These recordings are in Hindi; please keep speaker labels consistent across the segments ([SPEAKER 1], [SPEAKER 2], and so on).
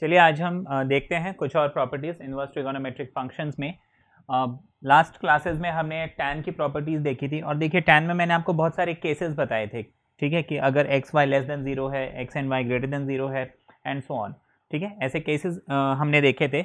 [SPEAKER 1] चलिए आज हम देखते हैं कुछ और प्रॉपर्टीज़ इन्वर्स ट्रिगोनोमेट्रिक फंक्शंस में लास्ट क्लासेस में हमने टैन की प्रॉपर्टीज़ देखी थी और देखिए टैन में मैंने आपको बहुत सारे केसेस बताए थे ठीक है कि अगर x y less than zero है x and y greater than zero है एंड सो ऑन ठीक है ऐसे केसेस हमने देखे थे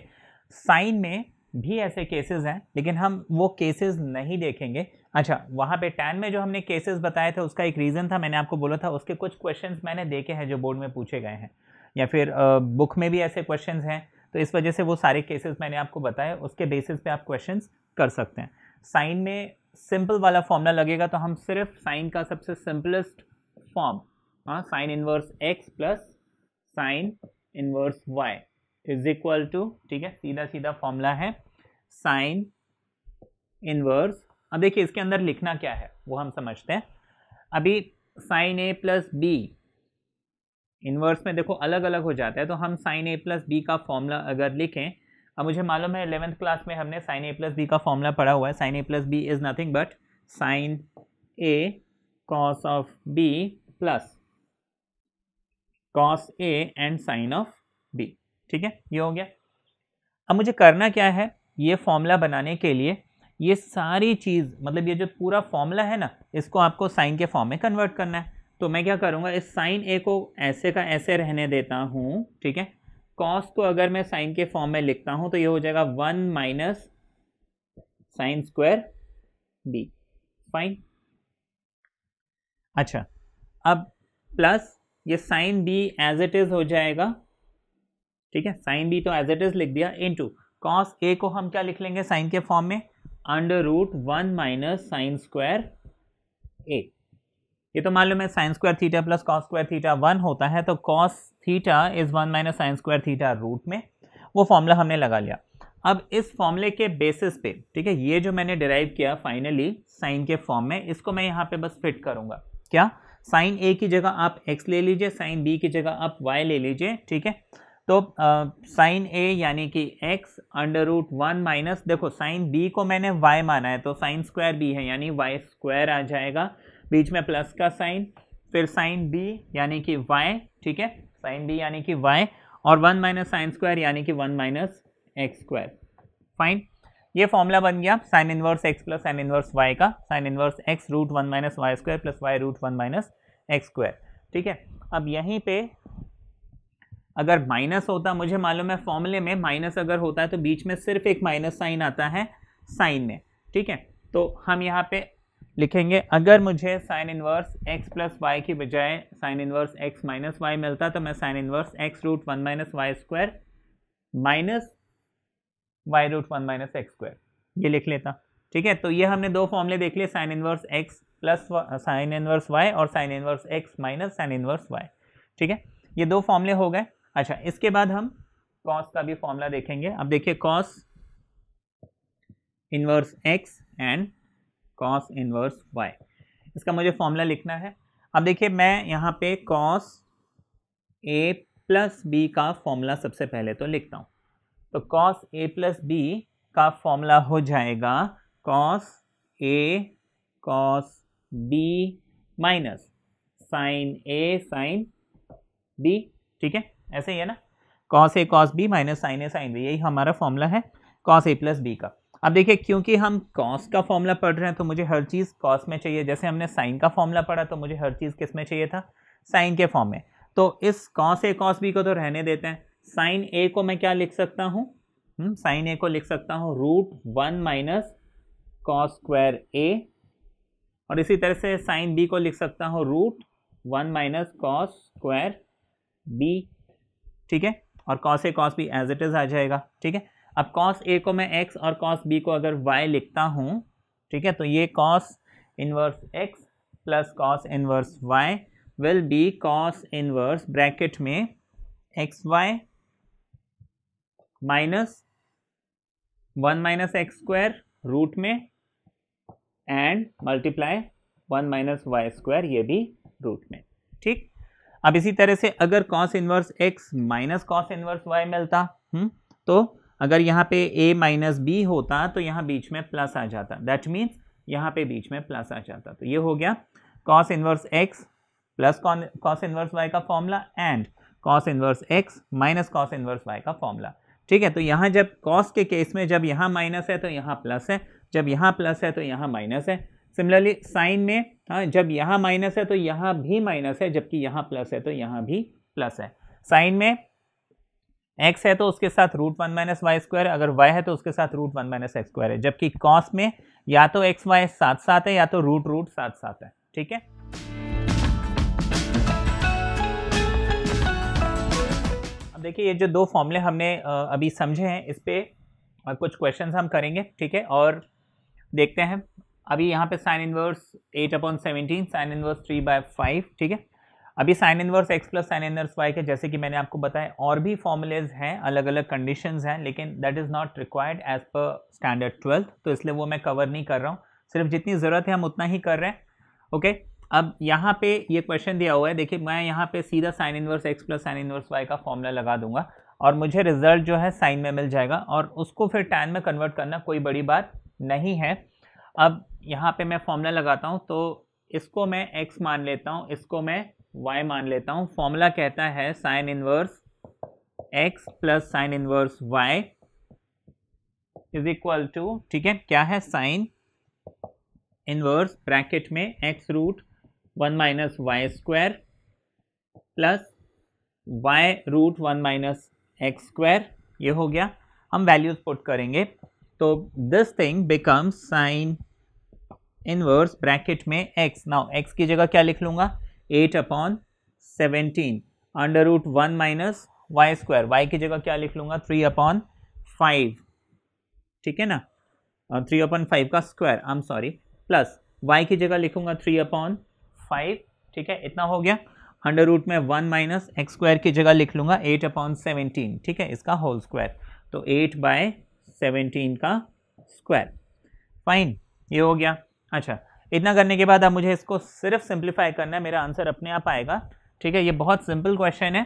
[SPEAKER 1] साइन में भी ऐसे केसेस हैं लेकिन हम वो केसेस नहीं देखेंगे अच्छा वहाँ पे टैन में जो हमने केसेस बताए थे उसका एक रीज़न था मैंने आपको बोला था उसके कुछ क्वेश्चंस मैंने देखे हैं जो बोर्ड में पूछे गए हैं या फिर बुक में भी ऐसे क्वेश्चन हैं तो इस वजह से वो सारे केसेस मैंने आपको बताए उसके बेसिस पे आप क्वेश्चन कर सकते हैं साइन में सिंपल वाला फॉर्मूला लगेगा तो हम सिर्फ साइन का सबसे सिंपलेस्ट फॉर्म हाँ sine inverse x plus sine inverse y is equal to ठीक है सीधा सीधा फॉर्मूला है साइन इनवर्स अब देखिए इसके अंदर लिखना क्या है वो हम समझते हैं अभी sine A plus B inverse में देखो अलग अलग हो जाता है तो हम साइन ए प्लस बी का फॉर्मूला अगर लिखें अब मुझे मालूम है एलेवंथ क्लास में हमने साइन ए प्लस बी का फॉर्मूला पढ़ा हुआ है sine A plus B is nothing but sine A cos of B plus cos A and sine of B ठीक है ये हो गया अब मुझे करना क्या है ये फॉर्मूला बनाने के लिए ये सारी चीज़ मतलब ये जो पूरा फॉर्मूला है ना इसको आपको साइन के फॉर्म में कन्वर्ट करना है तो मैं क्या करूँगा इस साइन ए को ऐसे का ऐसे रहने देता हूँ ठीक है कॉस को अगर मैं साइन के फॉर्म में लिखता हूँ तो ये हो जाएगा one minus sine square B fine अच्छा अब प्लस ये sine B as it is हो जाएगा ठीक है साइन बी तो एज इट इज़ लिख दिया इनटू कॉस ए को हम क्या लिख लेंगे साइन के फॉर्म में under root one minus sine square A ये तो मालूम है sine square theta plus cos square theta one होता है तो cos theta is one minus sine square theta root में वो फॉर्मूला हमने लगा लिया अब इस फॉर्मूले के बेसिस पे ठीक है ये जो मैंने डिराइव किया फाइनली साइन के फॉर्म में इसको मैं यहाँ पे बस फिट करूँगा क्या साइन ए की जगह आप एक्स ले लीजिए साइन बी की जगह आप वाई ले लीजिए ठीक है तो साइन ए यानी कि x under root one minus देखो साइन बी को मैंने वाई माना है तो साइन स्क्वायर बी है यानी वाई स्क्वायर आ जाएगा बीच में प्लस का साइन फिर साइन बी यानी कि वाई ठीक है साइन बी यानी कि वाई और वन माइनस साइन स्क्वायर यानी कि one minus x square fine ये फॉर्मूला बन गया sine inverse x plus sine inverse y का sine inverse x root one minus y square plus y root one minus x square ठीक है अब यहीं पे अगर माइनस होता मुझे मालूम है फॉर्मूले में माइनस अगर होता है तो बीच में सिर्फ एक माइनस साइन आता है साइन में ठीक है तो हम यहाँ पे लिखेंगे अगर मुझे sine inverse x plus y की बजाय sine inverse x minus y मिलता तो मैं sine inverse x root one minus y square minus y root one minus x square ये लिख लेता ठीक है तो ये हमने दो फॉर्मूले देख लिए sine inverse x plus sine inverse y और sine inverse x minus sine inverse y ठीक है ये दो फॉर्मूले हो गए अच्छा इसके बाद हम कॉस का भी फॉर्मूला देखेंगे अब देखिए cos inverse x and cos inverse y इसका मुझे फॉर्मूला लिखना है अब देखिए मैं यहाँ पे कॉस ए प्लस बी का फॉर्मूला सबसे पहले तो लिखता हूँ तो कॉस ए प्लस बी का फॉर्मूला हो जाएगा cos A cos B minus sine A sine B ठीक है ऐसे ही है ना cos A cos B minus sine A sine B यही हमारा फॉर्मूला है कॉस ए प्लस बी का अब देखिए क्योंकि हम कॉस का फॉर्मूला पढ़ रहे हैं तो मुझे हर चीज़ कॉस में चाहिए जैसे हमने साइन का फॉर्मूला पढ़ा तो मुझे हर चीज़ किस में चाहिए था साइन के फॉर्म में तो इस कॉस ए कॉस बी को तो रहने देते हैं साइन ए को मैं क्या लिख सकता हूँ साइन हम्म, ए को लिख सकता हूँ root one minus cos square A और इसी तरह से साइन बी को लिख सकता हूँ root one minus cos square B ठीक है और cos A cos B as it is आ जाएगा ठीक है अब कॉस ए को मैं एक्स और कॉस बी को अगर वाई लिखता हूँ ठीक है तो ये cos inverse x plus cos inverse y will be cos inverse bracket में x y minus one minus x square root में and multiply one minus y square ये भी रूट में ठीक अब इसी तरह से अगर cos inverse x minus cos inverse y मिलता हुँ? हम्म, तो अगर यहाँ पे a माइनस बी होता तो यहाँ बीच में प्लस आ जाता दैट मीन्स यहाँ पे बीच में प्लस आ जाता तो ये हो गया cos inverse x plus cos inverse y का formula and cos inverse x minus cos inverse y का फॉर्मूला ठीक है तो यहाँ जब कॉस के केस में जब यहाँ माइनस है तो यहाँ प्लस है जब यहाँ प्लस है तो यहाँ माइनस है सिमिलरली साइन में हाँ जब यहाँ माइनस है तो यहाँ भी माइनस है जबकि यहाँ प्लस है तो यहाँ भी प्लस है साइन में एक्स है तो उसके साथ root one minus y square अगर वाई है तो उसके साथ root one minus x square है जबकि कॉस में या तो एक्स वाई साथ साथ है या तो रूट रूट साथ साथ है ठीक है अब देखिए ये जो दो फॉर्मूले हमने अभी समझे हैं इस पर कुछ क्वेश्चन हम करेंगे ठीक है और देखते हैं अभी यहाँ पे sine inverse eight upon seventeen sine inverse three by five ठीक है अभी sine inverse x plus sine inverse y के जैसे कि मैंने आपको बताया और भी फॉर्मूलेज हैं अलग अलग कंडीशन हैं लेकिन that is not required as per standard twelfth तो इसलिए वो मैं कवर नहीं कर रहा हूँ सिर्फ जितनी ज़रूरत है हम उतना ही कर रहे हैं ओके अब यहाँ पे ये क्वेश्चन दिया हुआ है देखिए मैं यहाँ पे सीधा sine inverse x plus sine inverse y का फॉर्मूला लगा दूंगा और मुझे रिजल्ट जो है साइन में मिल जाएगा और उसको फिर टैन में कन्वर्ट करना कोई बड़ी बात नहीं है अब यहाँ पे मैं फॉर्मूला लगाता हूँ तो इसको मैं एक्स मान लेता हूँ इसको मैं y मान लेता हूँ फॉर्मूला कहता है sine inverse x plus sine inverse y is equal to ठीक है क्या है साइन इनवर्स ब्रैकेट में x root one minus y square plus y root one minus x square ये हो गया हम वैल्यूज पुट करेंगे तो this thing becomes sine inverse bracket में x नाउ x की जगह क्या लिख लूंगा eight upon seventeen under root one minus y square y की जगह क्या लिख लूंगा थ्री अपॉन फाइव ठीक है ना और थ्री अपॉन फाइव का square I am sorry plus y की जगह लिखूंगा थ्री अपॉन फाइव ठीक है इतना हो गया अंडर रूट में वन माइनस एक्स स्क्वायर की जगह लिख लूंगा एट अपॉन सेवनटीन ठीक है इसका होल स्क्वायर तो एट बाय सेवेंटीन का स्क्वायर फाइन ये हो गया अच्छा इतना करने के बाद अब मुझे इसको सिर्फ सिंप्लीफाई करना है मेरा आंसर अपने आप आएगा ठीक है ये बहुत सिंपल क्वेश्चन है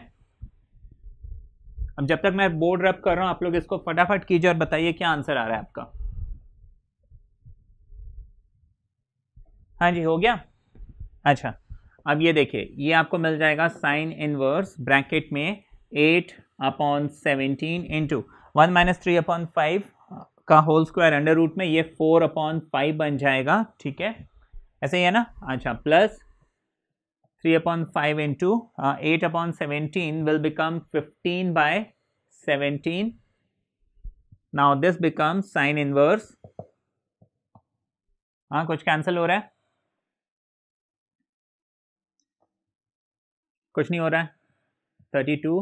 [SPEAKER 1] अब जब तक मैं बोर्ड रब कर रहा हूँ आप लोग इसको फटाफट कीजिए और बताइए क्या आंसर आ रहा है आपका हाँ जी हो गया अच्छा अब ये देखिए ये आपको मिल जाएगा साइन इनवर्स ब्रैकेट में eight upon seventeen into one minus three upon five का होल स्क्वायर अंडर रूट में ये फोर अपॉन फाइव बन जाएगा ठीक है ऐसे ही है ना अच्छा plus three upon five into eight upon seventeen will become fifteen by seventeen now this become sine inverse हाँ कुछ कैंसिल हो रहा है कुछ नहीं हो रहा है थर्टी टू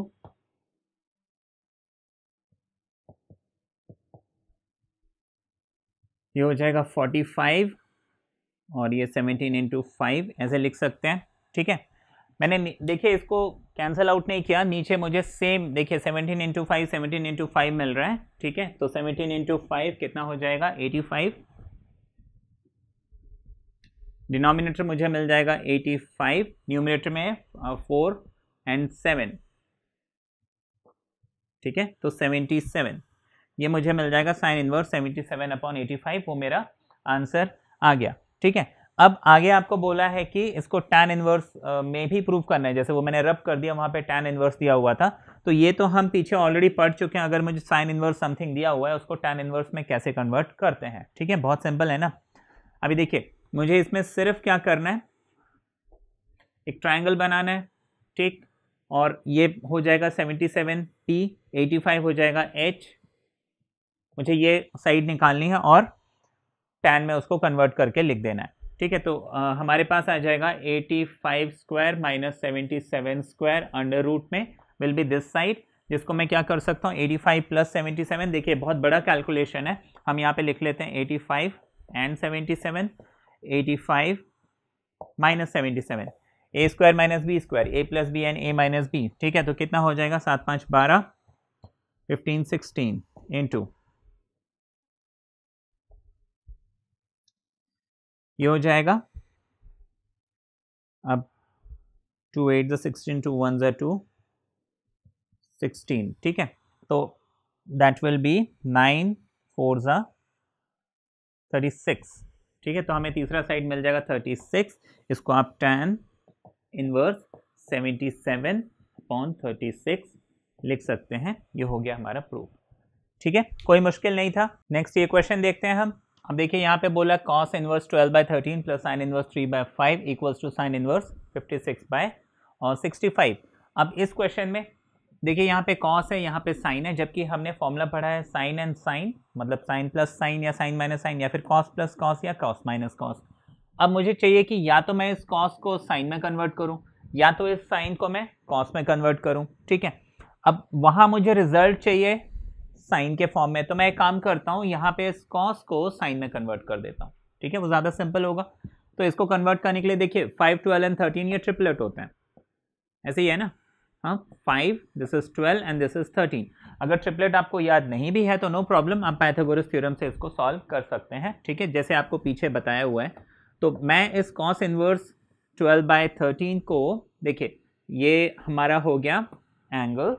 [SPEAKER 1] ये हो जाएगा फोर्टी फाइव और ये सेवनटीन इंटू फाइव ऐसे लिख सकते हैं ठीक है मैंने देखिए इसको कैंसिल आउट नहीं किया नीचे मुझे सेम देखिए seventeen into five seventeen into five मिल रहा है ठीक है तो सेवनटीन इंटू फाइव कितना हो जाएगा एटी फाइव डिनोमिनेटर मुझे मिल जाएगा एटी फाइव न्यूमिनेटर में फोर एंड सेवन ठीक है तो सेवेंटी सेवन ये मुझे मिल जाएगा sine inverse seventy seven upon eighty five वो मेरा आंसर आ गया ठीक है अब आगे आपको बोला है कि इसको टैन इन्वर्स में भी प्रूव करना है जैसे वो मैंने रब कर दिया वहाँ पे टैन इन्वर्स दिया हुआ था तो ये तो हम पीछे ऑलरेडी पढ़ चुके हैं अगर मुझे साइन इन्वर्स समथिंग दिया हुआ है उसको टैन इन्वर्स में कैसे कन्वर्ट करते हैं ठीक है बहुत सिंपल है ना अभी देखिए मुझे इसमें सिर्फ क्या करना है एक ट्राइंगल बनाना है ठीक और ये हो जाएगा seventy seven P eighty five हो जाएगा एच मुझे ये साइड निकालनी है और टेन में उसको कन्वर्ट करके लिख देना है ठीक है तो आ, हमारे पास आ जाएगा eighty five square minus seventy seven square under root में विल बी दिस साइड जिसको मैं क्या कर सकता हूँ eighty five plus seventy seven देखिए बहुत बड़ा कैलकुलेशन है हम यहाँ पे लिख लेते हैं eighty five and seventy seven eighty five minus seventy seven A square minus B square A plus B and A minus B ठीक है तो कितना हो जाएगा सात पाँच बारह फिफ्टीन सिक्सटीन इंटू ये हो जाएगा अब two eight sixteen two one जै टू सिक्सटीन ठीक है तो that will be nine four ज़ा थर्टी सिक्स ठीक है तो हमें तीसरा साइड मिल जाएगा थर्टी सिक्स इसको आप tan inverse seventy seven upon thirty six लिख सकते हैं ये हो गया हमारा प्रूफ ठीक है कोई मुश्किल नहीं था नेक्स्ट ये क्वेश्चन देखते हैं हम अब देखिए यहाँ पे बोला cos inverse twelve by thirteen plus sine inverse three by five equals to sine inverse fifty six by और सिक्सटी फाइव अब इस क्वेश्चन में देखिए यहाँ पे कॉस है यहाँ पे साइन है जबकि हमने फॉर्मूला पढ़ा है साइन एंड साइन मतलब साइन प्लस साइन या साइन माइनस साइन या फिर कॉस प्लस कॉस या कॉस माइनस कॉस अब मुझे चाहिए कि या तो मैं इस कॉस को साइन में कन्वर्ट करूँ या तो इस साइन को मैं कॉस में कन्वर्ट करूँ ठीक है अब वहाँ मुझे रिजल्ट चाहिए साइन के फॉर्म में तो मैं एक काम करता हूँ यहाँ पे इस कॉस को साइन में कन्वर्ट कर देता हूँ ठीक है वो ज़्यादा सिंपल होगा तो इसको कन्वर्ट करने के लिए देखिए फाइव ट्वेल्व एंड थर्टीन ये ट्रिपलेट होते हैं ऐसे ही है ना हाँ five this is twelve and this is thirteen अगर ट्रिपलेट आपको याद नहीं भी है तो नो प्रॉब्लम आप पैथागोरस थ्योरम से इसको सॉल्व कर सकते हैं ठीक है जैसे आपको पीछे बताया हुआ है तो मैं इस cos inverse twelve by thirteen को देखिए ये हमारा हो गया एंगल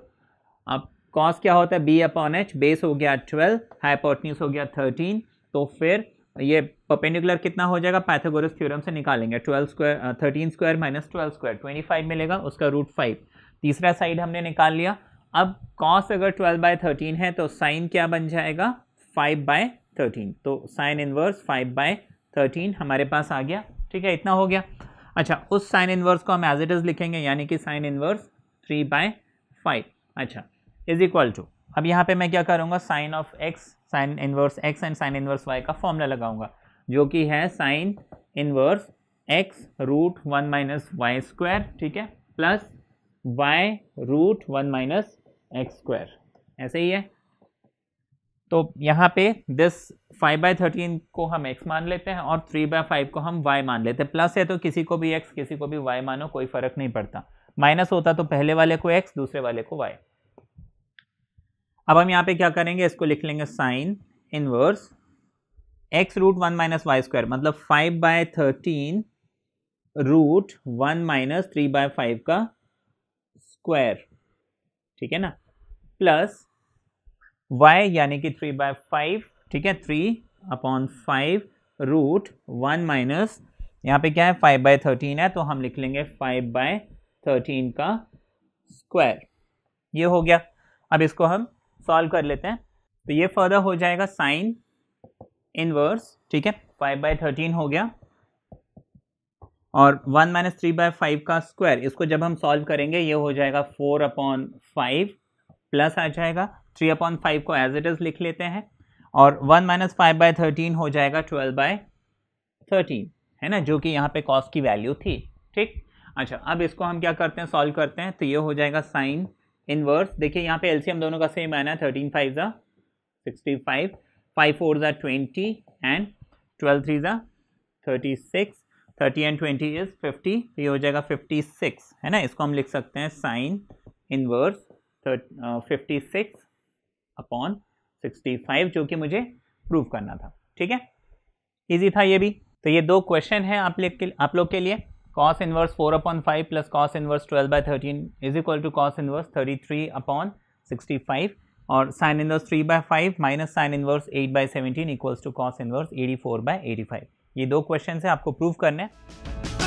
[SPEAKER 1] अब कॉस क्या होता है बी अपॉन एच बेस हो गया ट्वेल्व हाइपोटनीस हो गया थर्टीन तो फिर ये पर्पेंडिकुलर कितना हो जाएगा पैथोगोरस थ्योरम से निकालेंगे twelve square thirteen square minus twelve square twenty five मिलेगा उसका रूट फाइव तीसरा साइड हमने निकाल लिया अब कॉस अगर ट्वेल्व बाय थर्टीन है तो साइन क्या बन जाएगा फाइव बाय थर्टीन तो sine inverse five by thirteen हमारे पास आ गया ठीक है इतना हो गया अच्छा उस साइन इनवर्स को हम एज इट इज़ लिखेंगे यानी कि sine inverse three by five अच्छा इज इक्वल टू अब यहाँ पे मैं क्या करूँगा sine of x sine inverse x and sine inverse y का फॉर्मूला लगाऊंगा जो कि है sine inverse x root one minus y square ठीक है plus y root one minus x square ऐसे ही है तो यहाँ पे दिस फाइव बाई थर्टीन को हम एक्स मान लेते हैं और थ्री बाय फाइव को हम वाई मान लेते हैं प्लस है तो किसी को भी एक्स किसी को भी वाई मानो कोई फ़र्क नहीं पड़ता माइनस होता तो पहले वाले को एक्स दूसरे वाले को वाई अब हम यहाँ पे क्या करेंगे इसको लिख लेंगे sine inverse x root one minus y square मतलब five by thirteen root one minus three by five का स्क्वायर ठीक है ना प्लस वाई यानी कि थ्री बाय फाइव ठीक है three upon five root one minus यहाँ पे क्या है फाइव बाय थर्टीन है तो हम लिख लेंगे फाइव बाय थर्टीन का स्क्वायर ये हो गया अब इसको हम सॉल्व कर लेते हैं तो ये फर्दर हो जाएगा साइन इनवर्स ठीक है फाइव बाई थर्टीन हो गया और one minus three by five का स्क्वायर इसको जब हम सॉल्व करेंगे ये हो जाएगा फोर अपॉन फाइव प्लस आ जाएगा थ्री अपॉन फाइव को एज इट इज़ लिख लेते हैं और one minus five by thirteen हो जाएगा ट्वेल्व बाय थर्टीन है ना जो कि यहाँ पे कॉस्ट की वैल्यू थी ठीक अच्छा अब इसको हम क्या करते हैं सॉल्व करते हैं तो ये हो जाएगा साइन इनवर्स देखिए यहाँ पे एलसीएम दोनों का सेम आना है थर्टीन फाइव ज़ा सिक्सटी फाइव फाइव फोर ज़ा ट्वेंटी एंड ट्वेल्व थ्री ज़ा thirty six thirty and twenty is fifty ये हो जाएगा फिफ्टी सिक्स है ना इसको हम लिख सकते हैं sine inverse fifty six upon sixty five जो कि मुझे प्रूव करना था ठीक है ईजी था ये भी तो ये दो क्वेश्चन है आप लोग के आप लोग के लिए cos inverse four upon five plus cos inverse twelve by thirteen is equal to cos inverse thirty three upon sixty five और sine inverse three by five minus sine inverse eight by seventeen equals to cos inverse eighty four by eighty five ये दो क्वेश्चन है आपको प्रूव करने हैं